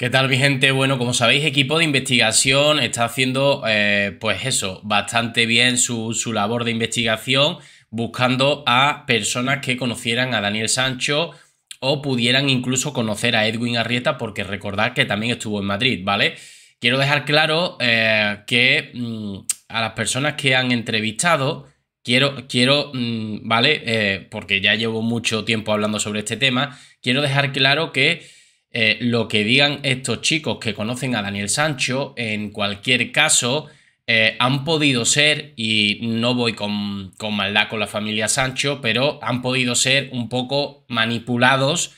¿Qué tal mi gente? Bueno, como sabéis, equipo de investigación está haciendo, eh, pues eso, bastante bien su, labor de investigación, buscando a personas que conocieran a Daniel Sancho o pudieran incluso conocer a Edwin Arrieta, porque recordad que también estuvo en Madrid, ¿vale? Quiero dejar claro eh, que mm, a las personas que han entrevistado, quiero, quiero, mm, ¿vale? Eh, porque ya llevo mucho tiempo hablando sobre este tema, quiero dejar claro que eh, lo que digan estos chicos que conocen a Daniel Sancho, en cualquier caso, eh, han podido ser, y no voy con, maldad con la familia Sancho, pero han podido ser un poco manipulados,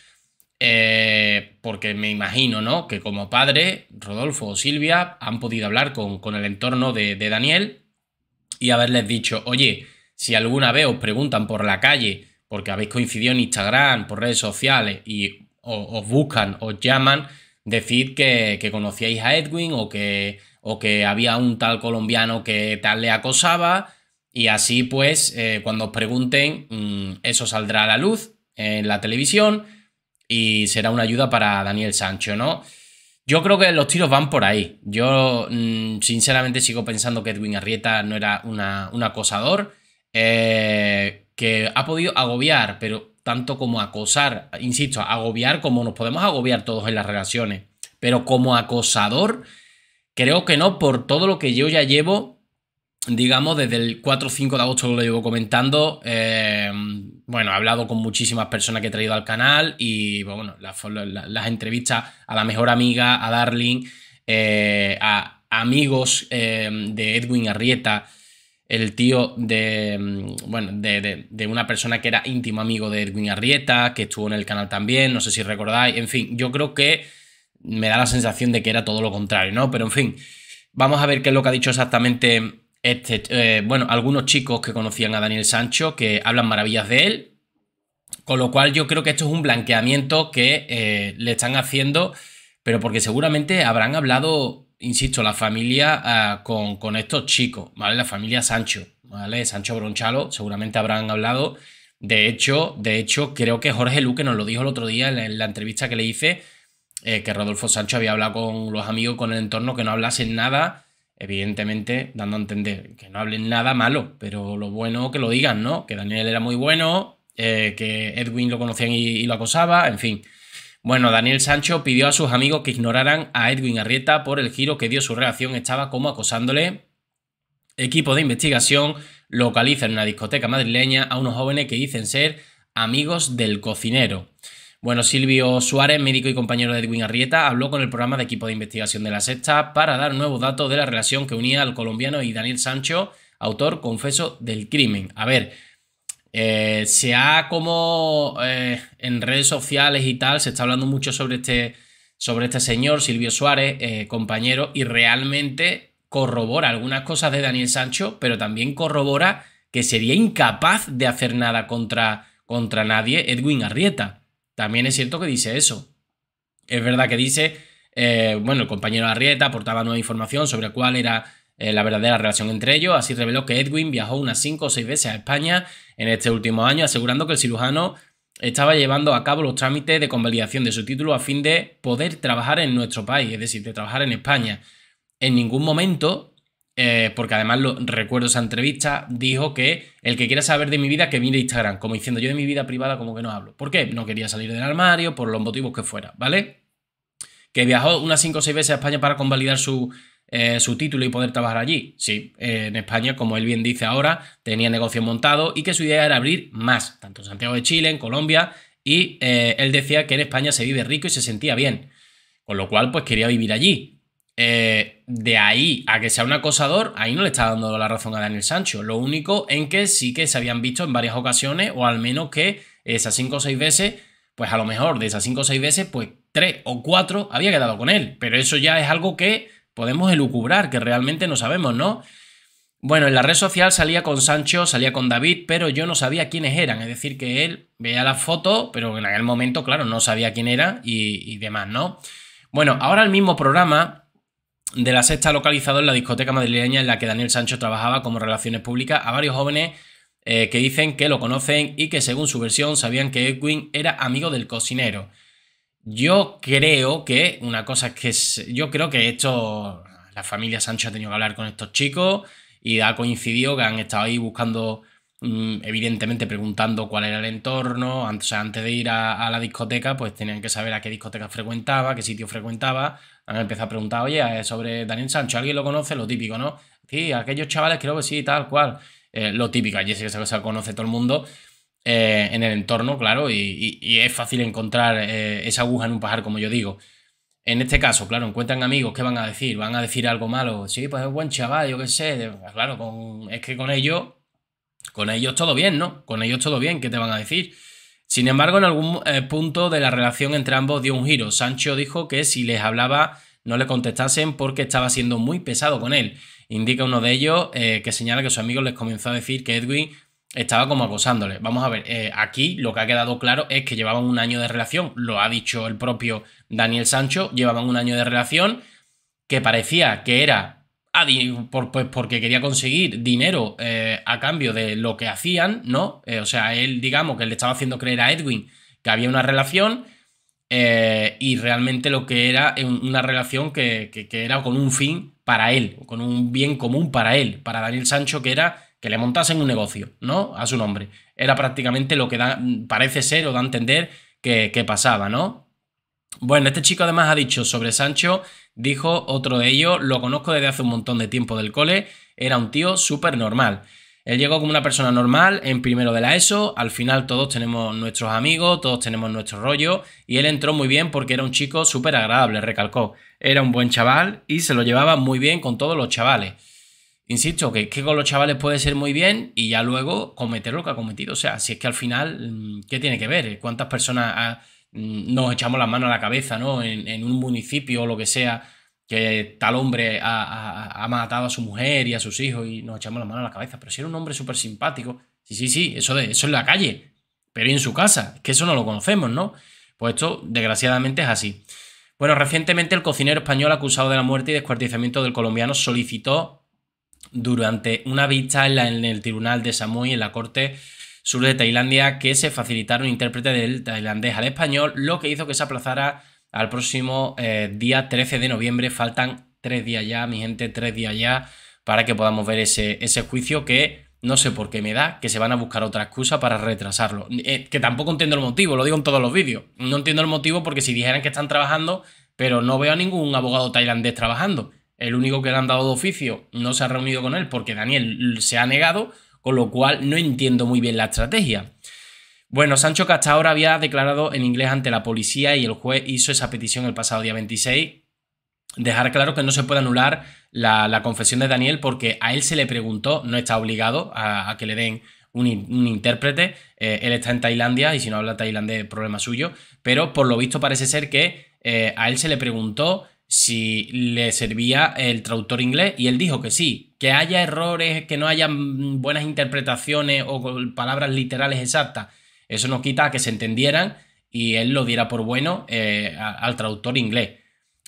eh, porque me imagino, ¿no? Que como padre, Rodolfo o Silvia han podido hablar con, el entorno de, de Daniel y haberles dicho, oye, si alguna vez os preguntan por la calle, porque habéis coincidido en Instagram, por redes sociales, y o, os buscan, os llaman, decid que, conocíais a Edwin o que, o que había un tal colombiano que tal le acosaba. Y así pues, eh, cuando os pregunten, mm, eso saldrá a la luz en la televisión y será una ayuda para Daniel Sancho, ¿no? Yo creo que los tiros van por ahí. Yo mm, sinceramente sigo pensando que Edwin Arrieta no era un acosador. Eh, que ha podido agobiar, pero tanto como acosar, insisto, agobiar como nos podemos agobiar todos en las relaciones, pero como acosador, creo que no, por todo lo que yo ya llevo, digamos, desde el 4 o 5 de agosto lo llevo comentando, eh, bueno, he hablado con muchísimas personas que he traído al canal y, bueno, las, entrevistas a la mejor amiga, a Darling, eh, a amigos eh, de Edwin Arrieta, el tío de, mm, bueno, de, una persona que era íntimo amigo de Edwin Arrieta, que estuvo en el canal también, no sé si recordáis, en fin, yo creo que me da la sensación de que era todo lo contrario, ¿no? Pero en fin, vamos a ver qué es lo que ha dicho exactamente este, eh, bueno, algunos chicos que conocían a Daniel Sancho, que hablan maravillas de él, con lo cual yo creo que esto es un blanqueamiento que eh, le están haciendo, pero porque seguramente habrán hablado insisto, la familia ah, con, estos chicos, ¿vale? La familia Sancho, ¿vale? Sancho Bronchalo, seguramente habrán hablado. De hecho, de hecho, creo que Jorge Luque nos lo dijo el otro día en la, entrevista que le hice, eh, que Rodolfo Sancho había hablado con los amigos, con el entorno, que no hablasen nada, evidentemente dando a entender que no hablen nada malo, pero lo bueno que lo digan, ¿no? Que Daniel era muy bueno, eh, que Edwin lo conocían y lo acosaba, en fin. Bueno, Daniel Sancho pidió a sus amigos que ignoraran a Edwin Arrieta por el giro que dio su reacción. estaba como acosándole. Equipo de investigación localiza en una discoteca madrileña a unos jóvenes que dicen ser amigos del cocinero. Bueno, Silvio Suárez, médico y compañero de Edwin Arrieta, habló con el programa de equipo de investigación de la Sexta para dar nuevos datos de la relación que unía al colombiano y Daniel Sancho, autor, confeso, del crimen. A ver, eh, se ha como eh, en redes sociales y tal, se está hablando mucho sobre este, sobre este señor, Silvio Suárez, eh, compañero, y realmente corrobora algunas cosas de Daniel Sancho, pero también corrobora que sería incapaz de hacer nada contra, contra nadie Edwin Arrieta. También es cierto que dice eso. Es verdad que dice, bueno, el compañero Arrieta aportaba nueva información sobre cuál era eh, la verdadera relación entre ellos. Así reveló que Edwin viajó unas 5 o 6 veces a España en este último año, asegurando que el cirujano estaba llevando a cabo los trámites de convalidación de su título a fin de poder trabajar en nuestro país, es decir, de trabajar en España. En ningún momento, eh, porque además lo, recuerdo esa entrevista, dijo que el que quiera saber de mi vida que mire Instagram, como diciendo yo de mi vida privada como que no hablo. ¿Por qué? No quería salir del armario, por los motivos que fuera, ¿vale? Que viajó unas 5 o 6 veces a España para convalidar su eh, su título y poder trabajar allí. Sí, eh, en España, como él bien dice ahora, tenía negocio montado y que su idea era abrir más, tanto en Santiago de Chile, en Colombia, y eh, él decía que en España se vive rico y se sentía bien, con lo cual pues quería vivir allí. de ahí a que sea un acosador, ahí no le está dando la razón a Daniel Sancho. Lo único en que sí que se habían visto en varias ocasiones, o al menos que esas cinco o seis veces, pues a lo mejor de esas cinco o seis veces, pues tres o cuatro había quedado con él. Pero eso ya es algo que podemos elucubrar, que realmente no sabemos, ¿no? Bueno, en la red social salía con Sancho, salía con David, pero yo no sabía quiénes eran. Es decir, que él veía la foto, pero en aquel momento, claro, no sabía quién era y, demás, ¿no? Bueno, ahora el mismo programa de la sexta localizado en la discoteca madrileña en la que Daniel Sancho trabajaba como relaciones públicas a varios jóvenes eh, que dicen que lo conocen y que según su versión sabían que Edwin era amigo del cocinero. Yo creo que una cosa es que yo creo que esto, la familia Sancho ha tenido que hablar con estos chicos y ha coincidido que han estado ahí buscando, mm, evidentemente preguntando cuál era el entorno, antes, o sea, antes de ir a, la discoteca, pues tenían que saber a qué discoteca frecuentaba, qué sitio frecuentaba, han empezado a preguntar, oye, eh, sobre Daniel Sancho, ¿alguien lo conoce? Lo típico, ¿no? Sí, aquellos chavales creo que sí, tal cual, eh, lo típico, allí sí que se conoce todo el mundo. Eh, en el entorno, claro, y, es fácil encontrar eh, esa aguja en un pajar, como yo digo. En este caso, claro, encuentran amigos, ¿qué van a decir? ¿Van a decir algo malo? Sí, pues es buen chaval, yo qué sé. Claro, con, es que con ellos, con ellos todo bien, ¿no? Con ellos todo bien, ¿qué te van a decir? Sin embargo, en algún eh, punto de la relación entre ambos dio un giro. Sancho dijo que si les hablaba no le contestasen porque estaba siendo muy pesado con él. Indica uno de ellos que señala que su amigo les comenzó a decir que Edwin estaba como acosándole. Vamos a ver, eh, aquí lo que ha quedado claro es que llevaban un año de relación, lo ha dicho el propio Daniel Sancho, llevaban un año de relación que parecía que era pues porque quería conseguir dinero eh, a cambio de lo que hacían, ¿no? Eh, o sea, él, digamos, que le estaba haciendo creer a Edwin que había una relación y realmente lo que era una relación que era con un fin para él, con un bien común para él, para Daniel Sancho, que era que le montasen un negocio, ¿no? A su nombre. Era prácticamente lo que parece ser o da a entender que, que pasaba, ¿no? Bueno, este chico además ha dicho sobre Sancho, dijo otro de ellos, lo conozco desde hace un montón de tiempo del cole, era un tío súper normal. Él llegó como una persona normal en primero de la ESO, al final todos tenemos nuestros amigos, todos tenemos nuestro rollo, y él entró muy bien porque era un chico súper agradable, recalcó. Era un buen chaval y se lo llevaba muy bien con todos los chavales. Insisto, que, que con los chavales puede ser muy bien y ya luego cometer lo que ha cometido. O sea, si es que al final, mm, ¿qué tiene que ver? ¿Cuántas personas ah, mm, nos echamos las manos a la cabeza, ¿no? En, un municipio o lo que sea, que tal hombre ha, matado a su mujer y a sus hijos y nos echamos las manos a la cabeza. Pero si era un hombre súper simpático. Sí, sí, sí, eso, de, eso en la calle. Pero en su casa? que eso no lo conocemos, ¿no? Pues esto, desgraciadamente, es así. Bueno, recientemente el cocinero español acusado de la muerte y descuartizamiento del colombiano solicitó durante una vista en, el tribunal de Samui, en la corte sur de Tailandia, que se facilitaron intérprete del tailandés al español, lo que hizo que se aplazara al próximo eh, día 13 de noviembre. Faltan tres días ya, mi gente, tres días ya, para que podamos ver ese, ese juicio que no sé por qué me da que se van a buscar otra excusa para retrasarlo. Eh, que tampoco entiendo el motivo, lo digo en todos los vídeos. No entiendo el motivo porque si dijeran que están trabajando, pero no veo a ningún abogado tailandés trabajando el único que le han dado de oficio no se ha reunido con él porque Daniel se ha negado, con lo cual no entiendo muy bien la estrategia. Bueno, Sancho que había declarado en inglés ante la policía y el juez hizo esa petición el pasado día 26. Dejar claro que no se puede anular la, confesión de Daniel porque a él se le preguntó, no está obligado a, que le den un, intérprete, eh, él está en Tailandia y si no habla tailandés problema suyo, pero por lo visto parece ser que eh, a él se le preguntó si le servía el traductor inglés y él dijo que sí, que haya errores, que no haya mm, buenas interpretaciones o palabras literales exactas, eso no quita que se entendieran y él lo diera por bueno eh, al traductor inglés,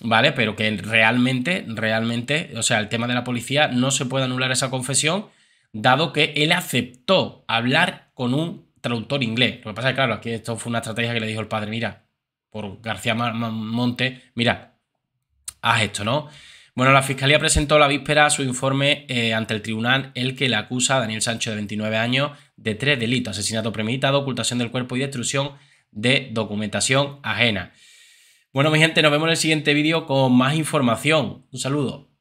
¿vale? Pero que realmente, realmente, o sea, el tema de la policía no se puede anular esa confesión, dado que él aceptó hablar con un traductor inglés. Lo que pasa es que, claro, aquí esto fue una estrategia que le dijo el padre, mira, por García Monte, mira, haz esto, ¿no? Bueno, la Fiscalía presentó la víspera su informe eh, ante el tribunal, el que le acusa a Daniel Sancho, de 29 años, de tres delitos, asesinato premeditado, ocultación del cuerpo y destrucción de documentación ajena. Bueno, mi gente, nos vemos en el siguiente vídeo con más información. Un saludo.